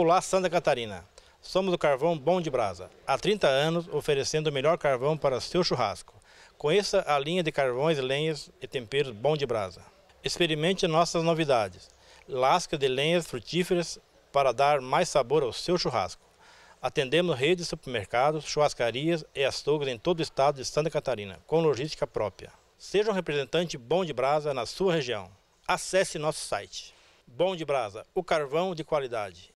Olá, Santa Catarina. Somos o Carvão Bom de Brasa, há 30 anos oferecendo o melhor carvão para seu churrasco. Conheça a linha de carvões, lenhas e temperos Bom de Brasa. Experimente nossas novidades. Lasca de lenhas frutíferas para dar mais sabor ao seu churrasco. Atendemos redes de supermercados, churrascarias e açougues em todo o estado de Santa Catarina, com logística própria. Seja um representante Bom de Brasa na sua região. Acesse nosso site. Bom de Brasa, o carvão de qualidade.